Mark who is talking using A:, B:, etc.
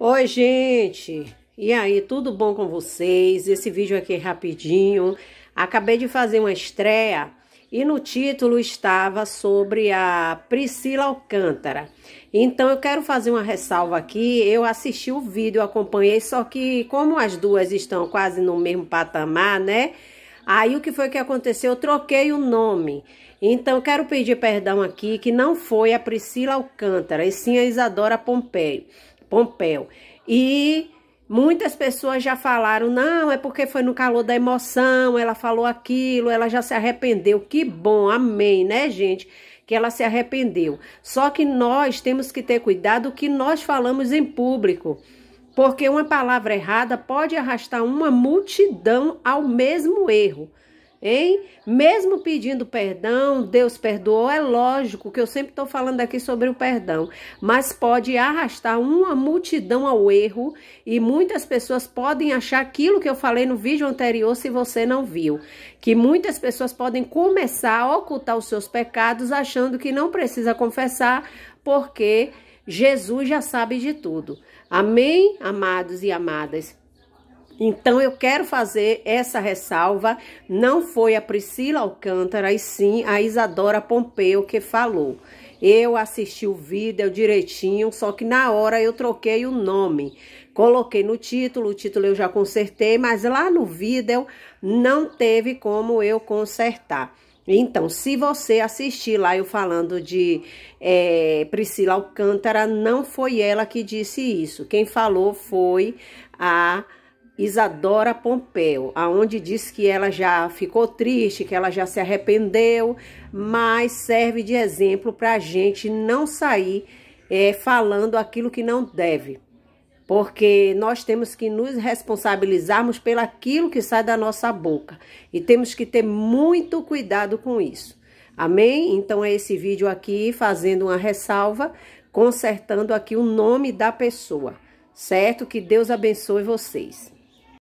A: Oi, gente! E aí, tudo bom com vocês? Esse vídeo aqui é rapidinho. Acabei de fazer uma estreia e no título estava sobre a Priscila Alcântara. Então, eu quero fazer uma ressalva aqui. Eu assisti o vídeo, acompanhei, só que como as duas estão quase no mesmo patamar, né? Aí o que foi que aconteceu? Eu troquei o nome. Então, quero pedir perdão aqui que não foi a Priscila Alcântara, e sim a Isadora Pompeio. Pompeu. E muitas pessoas já falaram, não, é porque foi no calor da emoção, ela falou aquilo, ela já se arrependeu. Que bom, amém, né, gente? que ela se arrependeu. Só que nós temos que ter cuidado que nós falamos em público, porque uma palavra errada pode arrastar uma multidão ao mesmo erro. Hein? Mesmo pedindo perdão, Deus perdoou. É lógico que eu sempre estou falando aqui sobre o perdão, mas pode arrastar uma multidão ao erro e muitas pessoas podem achar aquilo que eu falei no vídeo anterior, se você não viu, que muitas pessoas podem começar a ocultar os seus pecados achando que não precisa confessar, porque Jesus já sabe de tudo. Amém, amados e amadas. Então eu quero fazer essa ressalva, não foi a Priscila Alcântara, e sim a Isadora Pompeu que falou. Eu assisti o vídeo direitinho, só que na hora eu troquei o nome. Coloquei no título, o título eu já consertei, mas lá no vídeo não teve como eu consertar. Então, se você assistir lá eu falando de é, Priscila Alcântara, não foi ela que disse isso. Quem falou foi a Isadora Pompeu, aonde diz que ela já ficou triste, que ela já se arrependeu, mas serve de exemplo para a gente não sair é, falando aquilo que não deve, porque nós temos que nos responsabilizarmos pelaquilo que sai da nossa boca e temos que ter muito cuidado com isso. Amém? Então é esse vídeo aqui fazendo uma ressalva, consertando aqui o nome da pessoa, certo? Que Deus abençoe vocês.